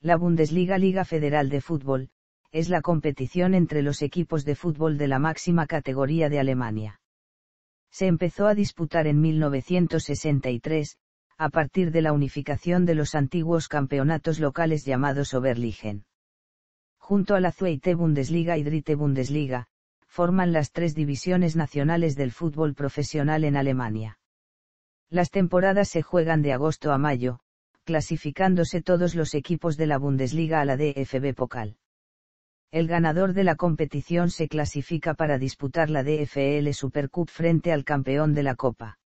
La Bundesliga Liga Federal de Fútbol, es la competición entre los equipos de fútbol de la máxima categoría de Alemania. Se empezó a disputar en 1963, a partir de la unificación de los antiguos campeonatos locales llamados Oberligen. Junto a la Zweite Bundesliga y Dritte Bundesliga, forman las tres divisiones nacionales del fútbol profesional en Alemania. Las temporadas se juegan de agosto a mayo, clasificándose todos los equipos de la Bundesliga a la DFB Pokal. El ganador de la competición se clasifica para disputar la DFL Supercup frente al campeón de la Copa.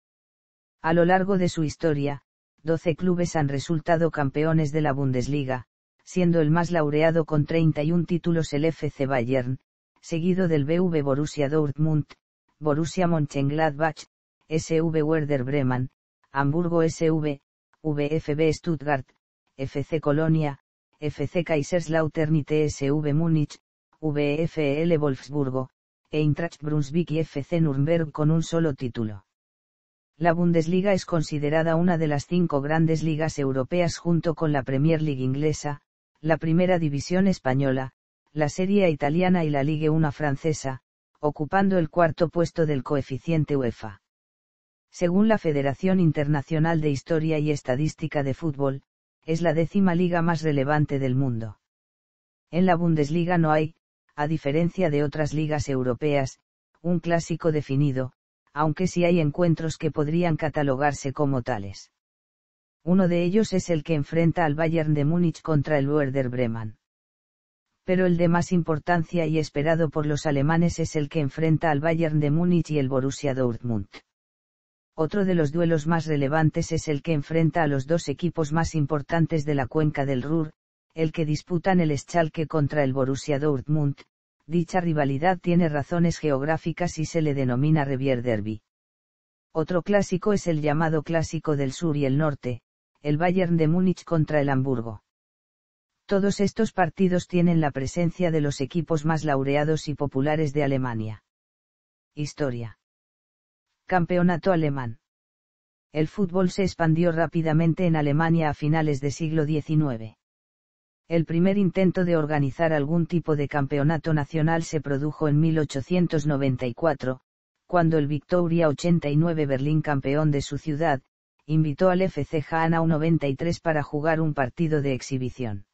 A lo largo de su historia, 12 clubes han resultado campeones de la Bundesliga, siendo el más laureado con 31 títulos el FC Bayern, seguido del BV Borussia Dortmund, Borussia Mönchengladbach, SV Werder Bremen, Hamburgo SV, VfB Stuttgart, FC Colonia, FC Kaiserslautern y TSV Múnich, VFL Wolfsburgo, Eintracht Brunswick y FC Nürnberg con un solo título. La Bundesliga es considerada una de las cinco grandes ligas europeas junto con la Premier League inglesa, la Primera División española, la Serie italiana y la Ligue 1 francesa, ocupando el cuarto puesto del coeficiente UEFA según la Federación Internacional de Historia y Estadística de Fútbol, es la décima liga más relevante del mundo. En la Bundesliga no hay, a diferencia de otras ligas europeas, un clásico definido, aunque sí hay encuentros que podrían catalogarse como tales. Uno de ellos es el que enfrenta al Bayern de Múnich contra el Werder Bremen. Pero el de más importancia y esperado por los alemanes es el que enfrenta al Bayern de Múnich y el Borussia Dortmund. Otro de los duelos más relevantes es el que enfrenta a los dos equipos más importantes de la cuenca del Ruhr, el que disputan el Schalke contra el Borussia Dortmund. Dicha rivalidad tiene razones geográficas y se le denomina Revier Derby. Otro clásico es el llamado Clásico del Sur y el Norte, el Bayern de Múnich contra el Hamburgo. Todos estos partidos tienen la presencia de los equipos más laureados y populares de Alemania. Historia Campeonato alemán. El fútbol se expandió rápidamente en Alemania a finales del siglo XIX. El primer intento de organizar algún tipo de campeonato nacional se produjo en 1894, cuando el Victoria 89 Berlín campeón de su ciudad, invitó al FC Hanau 93 para jugar un partido de exhibición.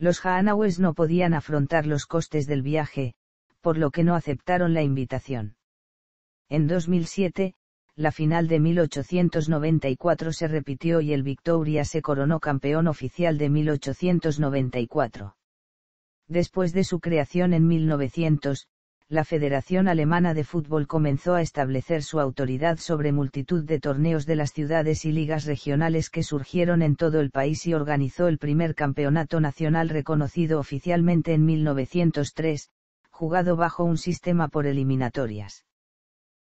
Los Hanaues no podían afrontar los costes del viaje, por lo que no aceptaron la invitación. En 2007, la final de 1894 se repitió y el Victoria se coronó campeón oficial de 1894. Después de su creación en 1900, la Federación Alemana de Fútbol comenzó a establecer su autoridad sobre multitud de torneos de las ciudades y ligas regionales que surgieron en todo el país y organizó el primer campeonato nacional reconocido oficialmente en 1903, jugado bajo un sistema por eliminatorias.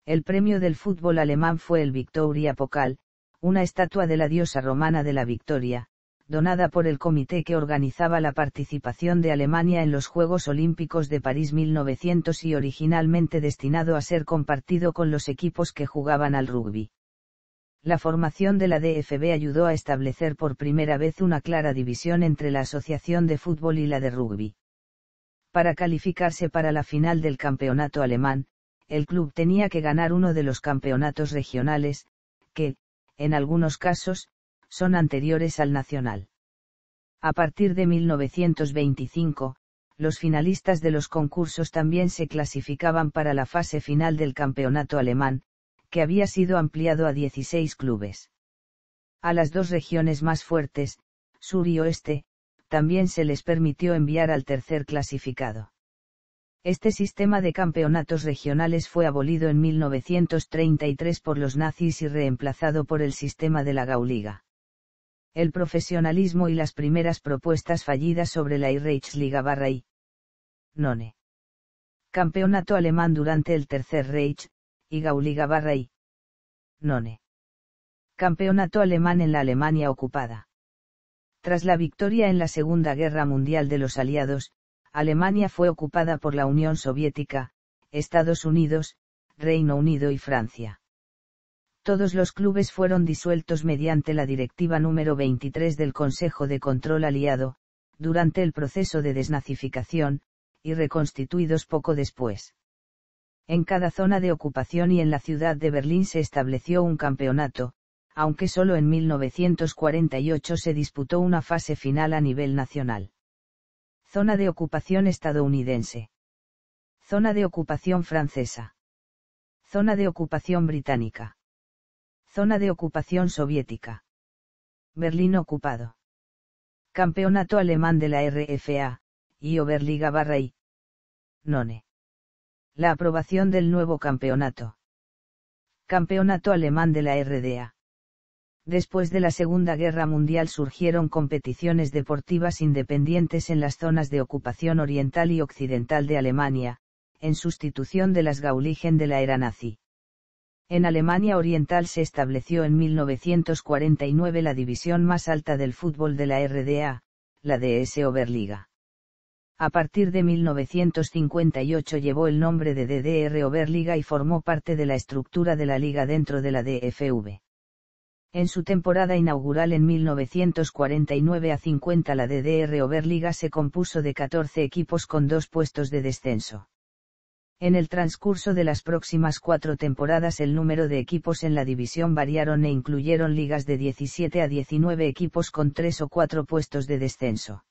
El premio del fútbol alemán fue el Victoria Pokal, una estatua de la diosa romana de la victoria, donada por el comité que organizaba la participación de Alemania en los Juegos Olímpicos de París 1900 y originalmente destinado a ser compartido con los equipos que jugaban al rugby. La formación de la DFB ayudó a establecer por primera vez una clara división entre la Asociación de Fútbol y la de Rugby. Para calificarse para la final del campeonato alemán, el club tenía que ganar uno de los campeonatos regionales, que, en algunos casos, son anteriores al nacional. A partir de 1925, los finalistas de los concursos también se clasificaban para la fase final del campeonato alemán, que había sido ampliado a 16 clubes. A las dos regiones más fuertes, sur y oeste, también se les permitió enviar al tercer clasificado. Este sistema de campeonatos regionales fue abolido en 1933 por los nazis y reemplazado por el sistema de la Gauliga. El profesionalismo y las primeras propuestas fallidas sobre la Reichsliga barra None. Campeonato alemán durante el Tercer Reich, y Gauliga barra None. Campeonato alemán en la Alemania ocupada. Tras la victoria en la Segunda Guerra Mundial de los Aliados, Alemania fue ocupada por la Unión Soviética, Estados Unidos, Reino Unido y Francia. Todos los clubes fueron disueltos mediante la Directiva número 23 del Consejo de Control Aliado, durante el proceso de desnazificación, y reconstituidos poco después. En cada zona de ocupación y en la ciudad de Berlín se estableció un campeonato, aunque solo en 1948 se disputó una fase final a nivel nacional. Zona de ocupación estadounidense. Zona de ocupación francesa. Zona de ocupación británica. Zona de ocupación soviética. Berlín ocupado. Campeonato alemán de la RFA, y Oberliga barra None. La aprobación del nuevo campeonato. Campeonato alemán de la RDA. Después de la Segunda Guerra Mundial surgieron competiciones deportivas independientes en las zonas de ocupación oriental y occidental de Alemania, en sustitución de las Gauligen de la era nazi. En Alemania Oriental se estableció en 1949 la división más alta del fútbol de la RDA, la DS Oberliga. A partir de 1958 llevó el nombre de DDR Oberliga y formó parte de la estructura de la liga dentro de la DFV. En su temporada inaugural en 1949 a 50 la DDR Oberliga se compuso de 14 equipos con dos puestos de descenso. En el transcurso de las próximas cuatro temporadas el número de equipos en la división variaron e incluyeron ligas de 17 a 19 equipos con tres o cuatro puestos de descenso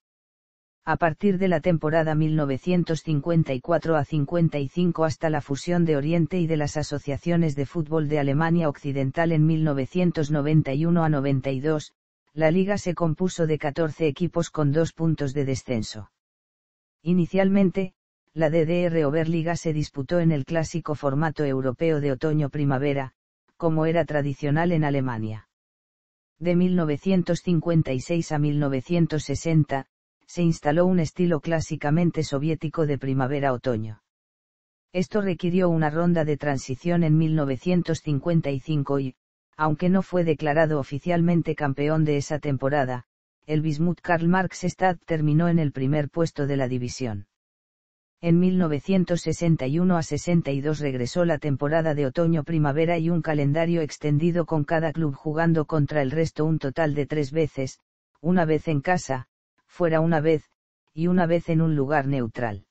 a partir de la temporada 1954 a 55 hasta la fusión de Oriente y de las asociaciones de fútbol de Alemania Occidental en 1991 a 92, la liga se compuso de 14 equipos con dos puntos de descenso. Inicialmente, la DDR Oberliga se disputó en el clásico formato europeo de otoño-primavera, como era tradicional en Alemania. De 1956 a 1960, se instaló un estilo clásicamente soviético de primavera-otoño. Esto requirió una ronda de transición en 1955 y, aunque no fue declarado oficialmente campeón de esa temporada, el Bismuth Karl Marx Stad terminó en el primer puesto de la división. En 1961 a 62 regresó la temporada de otoño-primavera y un calendario extendido con cada club jugando contra el resto un total de tres veces, una vez en casa, fuera una vez, y una vez en un lugar neutral.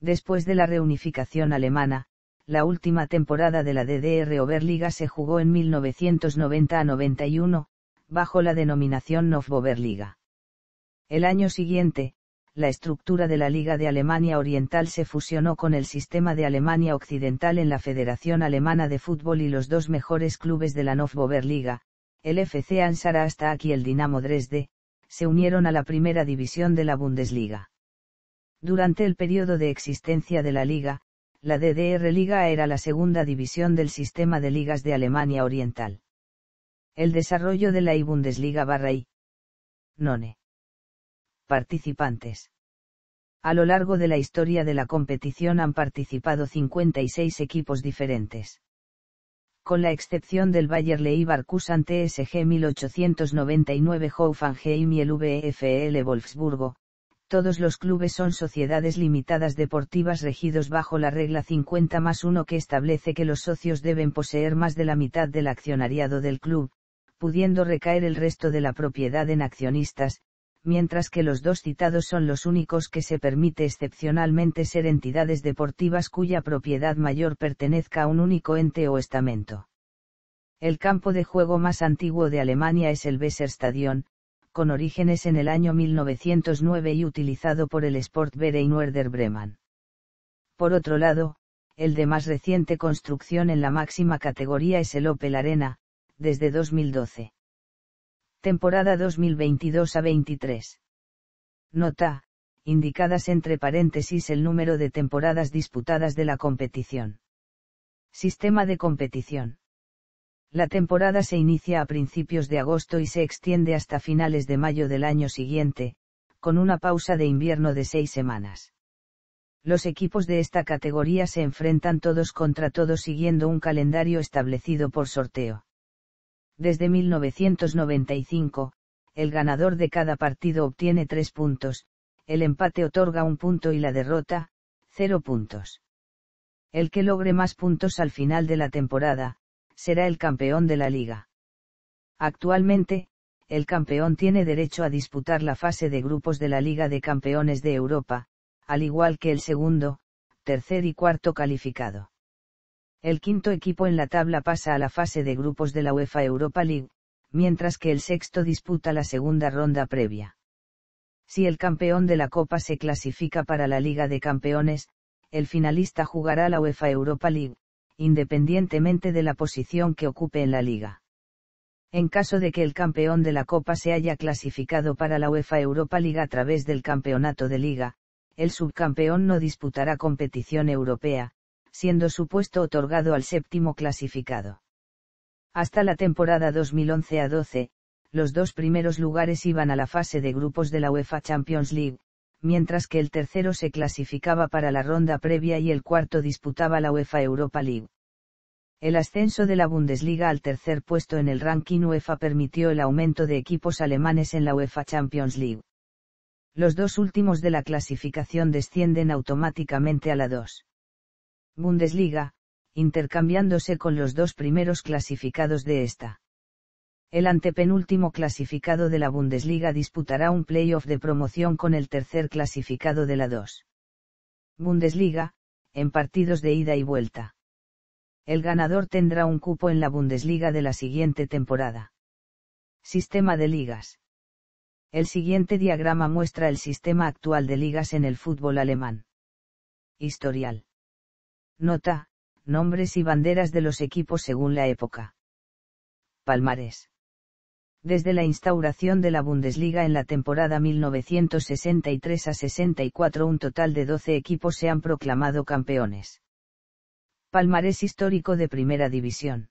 Después de la reunificación alemana, la última temporada de la DDR Oberliga se jugó en 1990 91, bajo la denominación Nofboberliga. El año siguiente, la estructura de la Liga de Alemania Oriental se fusionó con el sistema de Alemania Occidental en la Federación Alemana de Fútbol y los dos mejores clubes de la Nofboberliga, el FC Ansara hasta aquí el Dinamo Dresde, se unieron a la primera división de la Bundesliga. Durante el periodo de existencia de la liga, la DDR Liga era la segunda división del sistema de ligas de Alemania Oriental. El desarrollo de la I-Bundesliga barra I. None. Participantes. A lo largo de la historia de la competición han participado 56 equipos diferentes con la excepción del Bayer Leibar TSG 1899 Hoffenheim y el VFL Wolfsburgo, todos los clubes son sociedades limitadas deportivas regidos bajo la regla 50 más 1 que establece que los socios deben poseer más de la mitad del accionariado del club, pudiendo recaer el resto de la propiedad en accionistas, mientras que los dos citados son los únicos que se permite excepcionalmente ser entidades deportivas cuya propiedad mayor pertenezca a un único ente o estamento. El campo de juego más antiguo de Alemania es el Weserstadion, con orígenes en el año 1909 y utilizado por el Sport Werder Bremen. Por otro lado, el de más reciente construcción en la máxima categoría es el Opel Arena, desde 2012. Temporada 2022 a 23. Nota, indicadas entre paréntesis el número de temporadas disputadas de la competición. Sistema de competición. La temporada se inicia a principios de agosto y se extiende hasta finales de mayo del año siguiente, con una pausa de invierno de seis semanas. Los equipos de esta categoría se enfrentan todos contra todos siguiendo un calendario establecido por sorteo. Desde 1995, el ganador de cada partido obtiene tres puntos, el empate otorga un punto y la derrota, cero puntos. El que logre más puntos al final de la temporada, será el campeón de la liga. Actualmente, el campeón tiene derecho a disputar la fase de grupos de la Liga de Campeones de Europa, al igual que el segundo, tercer y cuarto calificado. El quinto equipo en la tabla pasa a la fase de grupos de la UEFA Europa League, mientras que el sexto disputa la segunda ronda previa. Si el campeón de la Copa se clasifica para la Liga de Campeones, el finalista jugará la UEFA Europa League, independientemente de la posición que ocupe en la liga. En caso de que el campeón de la Copa se haya clasificado para la UEFA Europa League a través del campeonato de liga, el subcampeón no disputará competición europea, siendo su puesto otorgado al séptimo clasificado. Hasta la temporada 2011 a 12, los dos primeros lugares iban a la fase de grupos de la UEFA Champions League, mientras que el tercero se clasificaba para la ronda previa y el cuarto disputaba la UEFA Europa League. El ascenso de la Bundesliga al tercer puesto en el ranking UEFA permitió el aumento de equipos alemanes en la UEFA Champions League. Los dos últimos de la clasificación descienden automáticamente a la 2. Bundesliga, intercambiándose con los dos primeros clasificados de esta. El antepenúltimo clasificado de la Bundesliga disputará un playoff de promoción con el tercer clasificado de la 2. Bundesliga, en partidos de ida y vuelta. El ganador tendrá un cupo en la Bundesliga de la siguiente temporada. Sistema de ligas. El siguiente diagrama muestra el sistema actual de ligas en el fútbol alemán. Historial. Nota, nombres y banderas de los equipos según la época. Palmares. Desde la instauración de la Bundesliga en la temporada 1963 a 64 un total de 12 equipos se han proclamado campeones. Palmarés histórico de Primera División.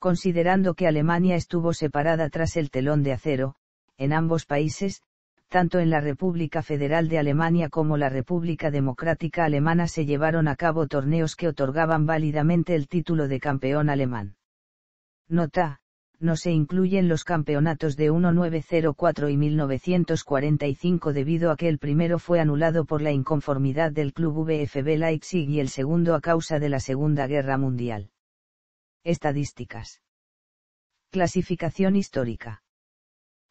Considerando que Alemania estuvo separada tras el telón de acero, en ambos países, tanto en la República Federal de Alemania como la República Democrática Alemana se llevaron a cabo torneos que otorgaban válidamente el título de campeón alemán. Nota, no se incluyen los campeonatos de 1904 y 1945 debido a que el primero fue anulado por la inconformidad del club VFB Leipzig y el segundo a causa de la Segunda Guerra Mundial. Estadísticas. Clasificación histórica.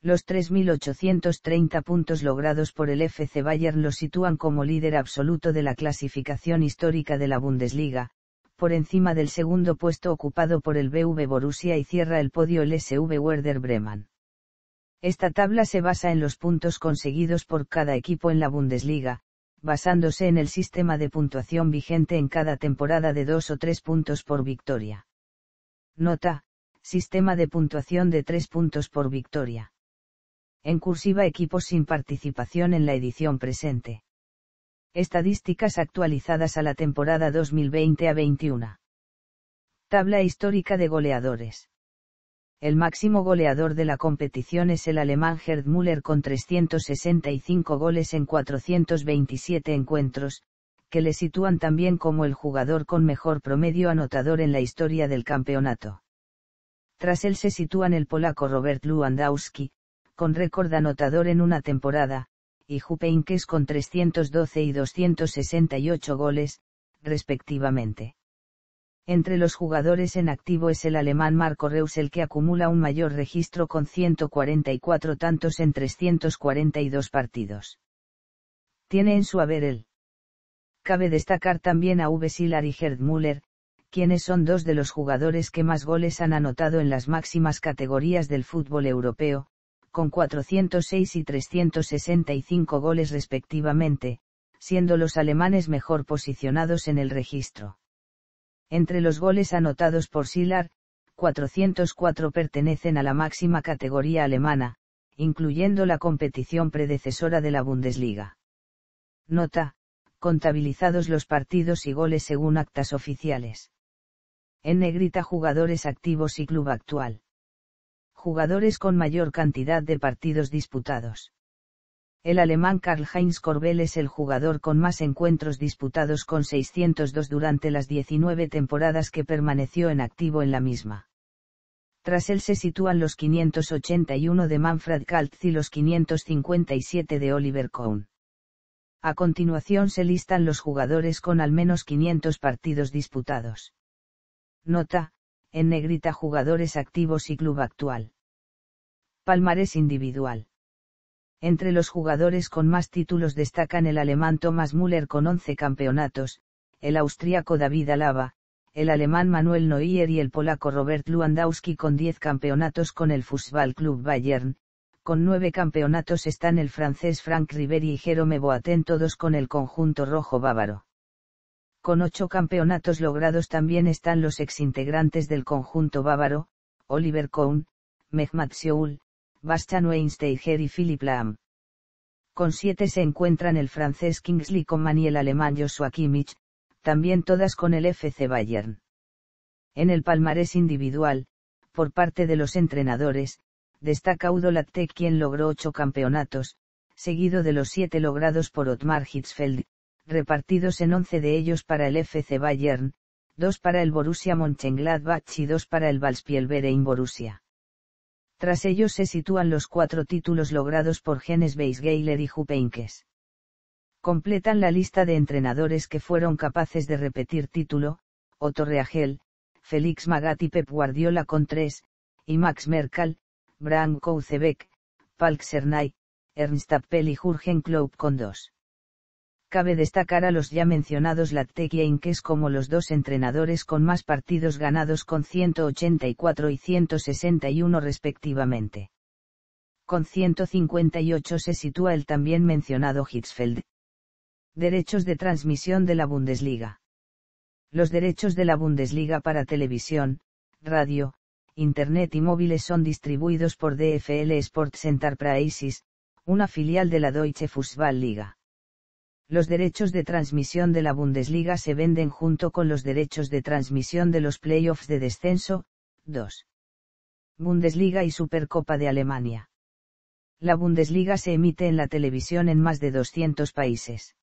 Los 3.830 puntos logrados por el FC Bayern lo sitúan como líder absoluto de la clasificación histórica de la Bundesliga, por encima del segundo puesto ocupado por el BV Borussia y cierra el podio el SV Werder Bremen. Esta tabla se basa en los puntos conseguidos por cada equipo en la Bundesliga, basándose en el sistema de puntuación vigente en cada temporada de dos o tres puntos por victoria. Nota, sistema de puntuación de tres puntos por victoria. En cursiva equipos sin participación en la edición presente. Estadísticas actualizadas a la temporada 2020 a 21. Tabla histórica de goleadores. El máximo goleador de la competición es el alemán Gerd Müller con 365 goles en 427 encuentros, que le sitúan también como el jugador con mejor promedio anotador en la historia del campeonato. Tras él se sitúan el polaco Robert Lewandowski, con récord anotador en una temporada, y Inques con 312 y 268 goles, respectivamente. Entre los jugadores en activo es el alemán Marco Reus el que acumula un mayor registro con 144 tantos en 342 partidos. Tiene en su haber el. Cabe destacar también a V. Silar y Gerd Müller, quienes son dos de los jugadores que más goles han anotado en las máximas categorías del fútbol europeo, con 406 y 365 goles respectivamente, siendo los alemanes mejor posicionados en el registro. Entre los goles anotados por Silar, 404 pertenecen a la máxima categoría alemana, incluyendo la competición predecesora de la Bundesliga. Nota, contabilizados los partidos y goles según actas oficiales. En negrita jugadores activos y club actual jugadores con mayor cantidad de partidos disputados. El alemán Karl-Heinz Korbel es el jugador con más encuentros disputados con 602 durante las 19 temporadas que permaneció en activo en la misma. Tras él se sitúan los 581 de Manfred Kaltz y los 557 de Oliver Cohn. A continuación se listan los jugadores con al menos 500 partidos disputados. Nota, en negrita jugadores activos y club actual. Palmarés individual. Entre los jugadores con más títulos destacan el alemán Thomas Müller con 11 campeonatos, el austriaco David Alaba, el alemán Manuel Neuer y el polaco Robert Lewandowski con 10 campeonatos con el Fußball Club Bayern, con 9 campeonatos están el francés Frank Ribery y Jérôme Boateng todos con el conjunto rojo bávaro. Con ocho campeonatos logrados también están los exintegrantes del conjunto bávaro, Oliver Kohn, Mehmet Seoul, Bastian Weinsteiger y Philipp Lahm. Con siete se encuentran el francés Kingsley Coman y el alemán Joshua Kimmich, también todas con el FC Bayern. En el palmarés individual, por parte de los entrenadores, destaca Udo Lattek quien logró ocho campeonatos, seguido de los siete logrados por Otmar Hitzfeld, repartidos en 11 de ellos para el FC Bayern, 2 para el Borussia Mönchengladbach y 2 para el Valspielverein Borussia. Tras ellos se sitúan los cuatro títulos logrados por Genes Weisgeiler y Jupenkes. Completan la lista de entrenadores que fueron capaces de repetir título, Otto Reagel, Félix Magat y Pep Guardiola con tres, y Max Merkel, Branko Uzebek, Palk Sernay, Ernst Appel y Jürgen Klopp con dos. Cabe destacar a los ya mencionados y Inques como los dos entrenadores con más partidos ganados con 184 y 161 respectivamente. Con 158 se sitúa el también mencionado Hitzfeld. Derechos de transmisión de la Bundesliga. Los derechos de la Bundesliga para televisión, radio, Internet y móviles son distribuidos por DFL Sports Enterprises, una filial de la Deutsche Fußball Liga los derechos de transmisión de la Bundesliga se venden junto con los derechos de transmisión de los playoffs de descenso, 2. Bundesliga y Supercopa de Alemania. La Bundesliga se emite en la televisión en más de 200 países.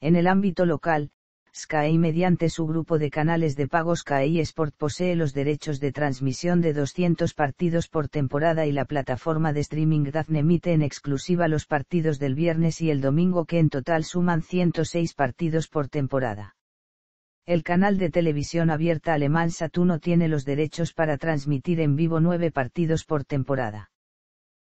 En el ámbito local, Sky mediante su grupo de canales de pago Sky Sport posee los derechos de transmisión de 200 partidos por temporada y la plataforma de streaming Dazn emite en exclusiva los partidos del viernes y el domingo que en total suman 106 partidos por temporada. El canal de televisión abierta alemán Satuno tiene los derechos para transmitir en vivo 9 partidos por temporada.